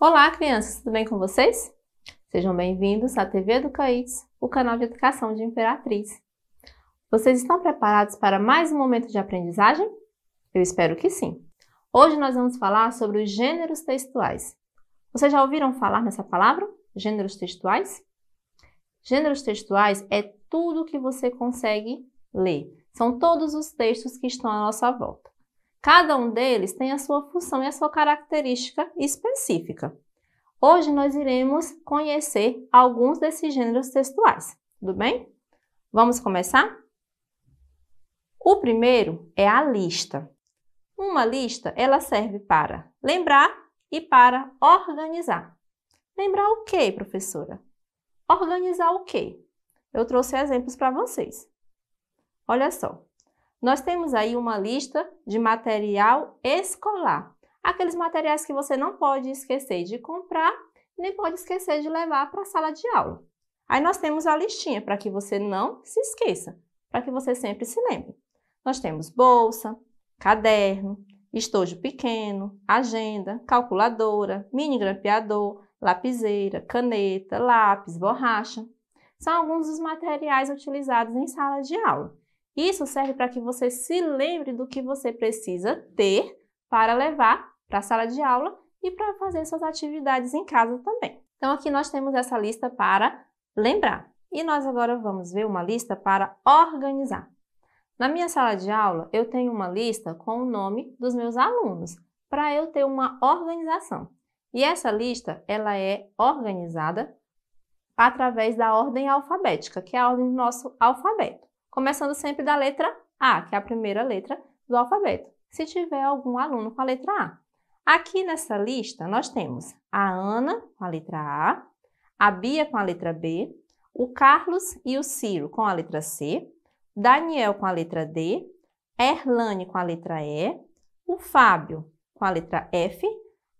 Olá, crianças, tudo bem com vocês? Sejam bem-vindos à TV Educaítes, o canal de educação de Imperatriz. Vocês estão preparados para mais um momento de aprendizagem? Eu espero que sim. Hoje nós vamos falar sobre os gêneros textuais. Vocês já ouviram falar nessa palavra? Gêneros textuais? Gêneros textuais é tudo que você consegue ler. São todos os textos que estão à nossa volta. Cada um deles tem a sua função e a sua característica específica. Hoje nós iremos conhecer alguns desses gêneros textuais, tudo bem? Vamos começar? O primeiro é a lista. Uma lista, ela serve para lembrar e para organizar. Lembrar o quê, professora? Organizar o quê? Eu trouxe exemplos para vocês. Olha só, nós temos aí uma lista de material escolar. Aqueles materiais que você não pode esquecer de comprar, nem pode esquecer de levar para a sala de aula. Aí nós temos a listinha para que você não se esqueça, para que você sempre se lembre. Nós temos bolsa, caderno, estojo pequeno, agenda, calculadora, mini grampeador, lapiseira, caneta, lápis, borracha. São alguns dos materiais utilizados em sala de aula. Isso serve para que você se lembre do que você precisa ter para levar para a sala de aula e para fazer suas atividades em casa também. Então aqui nós temos essa lista para lembrar. E nós agora vamos ver uma lista para organizar. Na minha sala de aula, eu tenho uma lista com o nome dos meus alunos, para eu ter uma organização. E essa lista, ela é organizada através da ordem alfabética, que é a ordem do nosso alfabeto começando sempre da letra A, que é a primeira letra do alfabeto, se tiver algum aluno com a letra A. Aqui nessa lista nós temos a Ana com a letra A, a Bia com a letra B, o Carlos e o Ciro com a letra C, Daniel com a letra D, Erlane com a letra E, o Fábio com a letra F,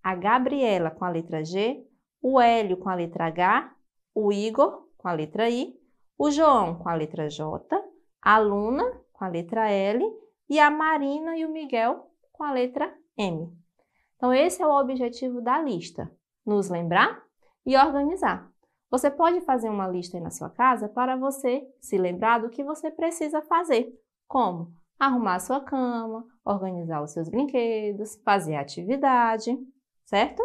a Gabriela com a letra G, o Hélio com a letra H, o Igor com a letra I, o João com a letra J, a Luna, com a letra L, e a Marina e o Miguel, com a letra M. Então, esse é o objetivo da lista: nos lembrar e organizar. Você pode fazer uma lista aí na sua casa para você se lembrar do que você precisa fazer, como arrumar a sua cama, organizar os seus brinquedos, fazer atividade, certo?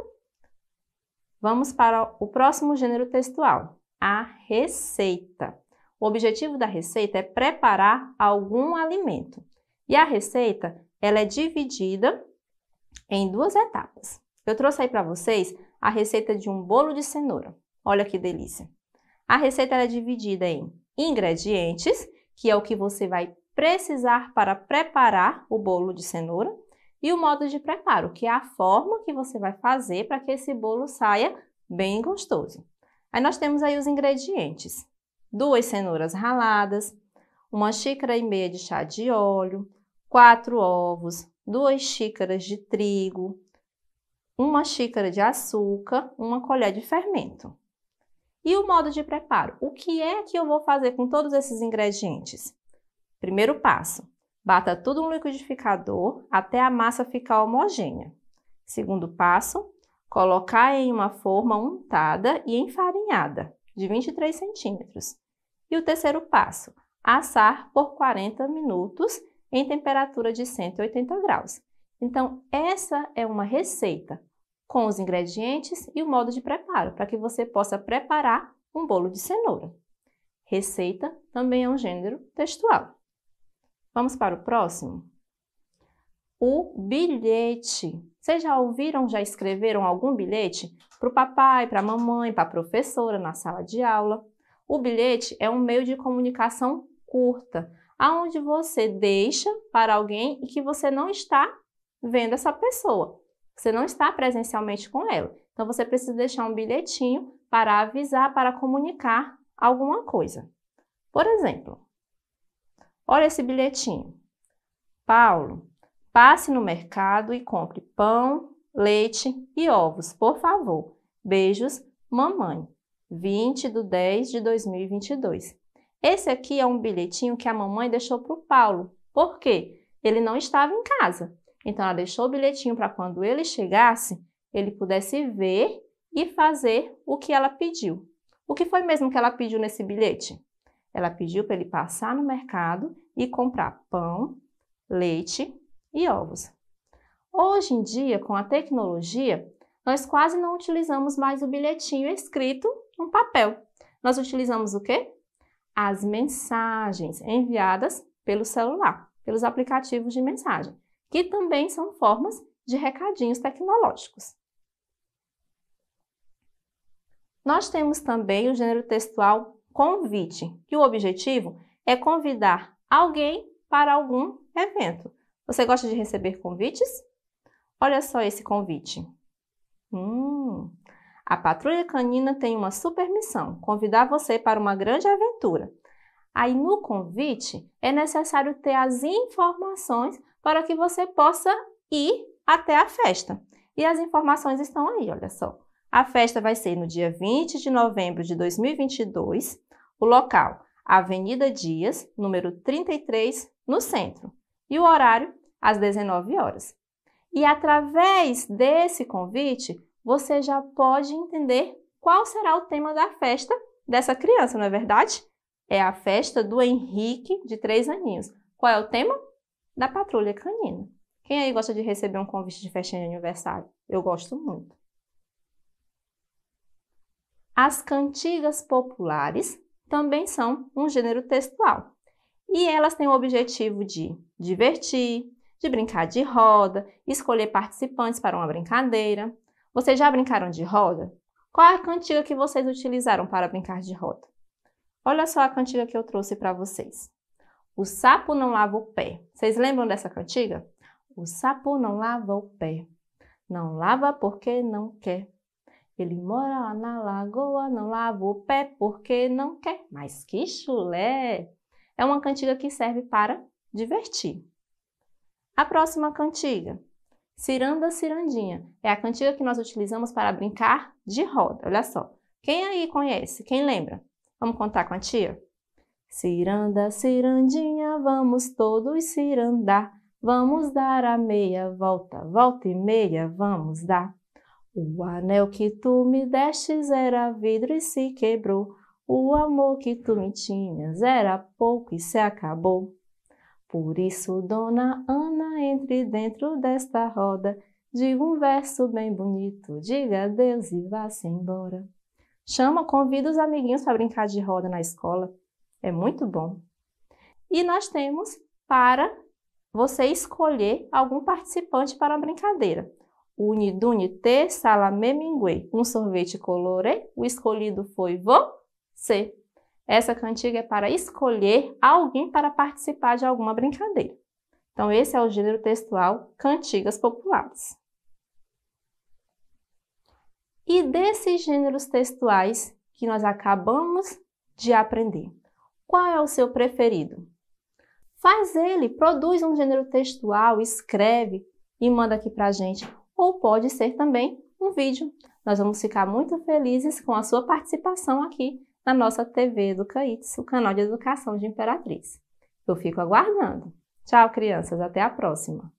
Vamos para o próximo gênero textual, a receita. O objetivo da receita é preparar algum alimento. E a receita, ela é dividida em duas etapas. Eu trouxe aí para vocês a receita de um bolo de cenoura. Olha que delícia. A receita é dividida em ingredientes, que é o que você vai precisar para preparar o bolo de cenoura, e o modo de preparo, que é a forma que você vai fazer para que esse bolo saia bem gostoso. Aí nós temos aí os ingredientes duas cenouras raladas, uma xícara e meia de chá de óleo, quatro ovos, duas xícaras de trigo, uma xícara de açúcar, uma colher de fermento. E o modo de preparo? O que é que eu vou fazer com todos esses ingredientes? Primeiro passo: bata tudo no liquidificador até a massa ficar homogênea. Segundo passo: colocar em uma forma untada e enfarinhada de 23 centímetros. E o terceiro passo, assar por 40 minutos em temperatura de 180 graus. Então, essa é uma receita com os ingredientes e o modo de preparo, para que você possa preparar um bolo de cenoura. Receita também é um gênero textual. Vamos para o próximo? O bilhete. Vocês já ouviram, já escreveram algum bilhete para o papai, para a mamãe, para a professora na sala de aula? O bilhete é um meio de comunicação curta, aonde você deixa para alguém e que você não está vendo essa pessoa. Você não está presencialmente com ela. Então você precisa deixar um bilhetinho para avisar, para comunicar alguma coisa. Por exemplo, olha esse bilhetinho. Paulo, passe no mercado e compre pão, leite e ovos, por favor. Beijos, mamãe. 20 de 10 de 2022. Esse aqui é um bilhetinho que a mamãe deixou para o Paulo. Por quê? Ele não estava em casa. Então, ela deixou o bilhetinho para quando ele chegasse, ele pudesse ver e fazer o que ela pediu. O que foi mesmo que ela pediu nesse bilhete? Ela pediu para ele passar no mercado e comprar pão, leite e ovos. Hoje em dia, com a tecnologia, nós quase não utilizamos mais o bilhetinho escrito no papel. Nós utilizamos o quê? As mensagens enviadas pelo celular, pelos aplicativos de mensagem, que também são formas de recadinhos tecnológicos. Nós temos também o gênero textual convite, que o objetivo é convidar alguém para algum evento. Você gosta de receber convites? Olha só esse convite. Hum. A Patrulha Canina tem uma super missão: convidar você para uma grande aventura. Aí no convite é necessário ter as informações para que você possa ir até a festa. E as informações estão aí, olha só. A festa vai ser no dia 20 de novembro de 2022. O local, Avenida Dias, número 33, no centro. E o horário, às 19 horas. E através desse convite, você já pode entender qual será o tema da festa dessa criança, não é verdade? É a festa do Henrique, de três aninhos. Qual é o tema? Da patrulha canina. Quem aí gosta de receber um convite de festinha de aniversário? Eu gosto muito. As cantigas populares também são um gênero textual. E elas têm o objetivo de divertir, de brincar de roda, escolher participantes para uma brincadeira. Vocês já brincaram de roda? Qual é a cantiga que vocês utilizaram para brincar de roda? Olha só a cantiga que eu trouxe para vocês. O sapo não lava o pé. Vocês lembram dessa cantiga? O sapo não lava o pé. Não lava porque não quer. Ele mora lá na lagoa, não lava o pé porque não quer. Mas que chulé! É uma cantiga que serve para divertir. A próxima cantiga, ciranda, cirandinha, é a cantiga que nós utilizamos para brincar de roda. Olha só, quem aí conhece? Quem lembra? Vamos contar com a tia? Ciranda, cirandinha, vamos todos cirandar. Vamos dar a meia volta, volta e meia vamos dar. O anel que tu me destes era vidro e se quebrou. O amor que tu me tinhas era pouco e se acabou. Por isso, Dona Ana, entre dentro desta roda, diga um verso bem bonito, diga adeus e vá-se embora. Chama, convida os amiguinhos para brincar de roda na escola, é muito bom. E nós temos para você escolher algum participante para a brincadeira. Unidunite salameminguê, mingue, um sorvete colorê, o escolhido foi você. Essa cantiga é para escolher alguém para participar de alguma brincadeira. Então, esse é o gênero textual cantigas populares. E desses gêneros textuais que nós acabamos de aprender, qual é o seu preferido? Faz ele, produz um gênero textual, escreve e manda aqui para a gente. Ou pode ser também um vídeo. Nós vamos ficar muito felizes com a sua participação aqui na nossa TV Educaítes, o canal de educação de Imperatriz. Eu fico aguardando. Tchau, crianças, até a próxima!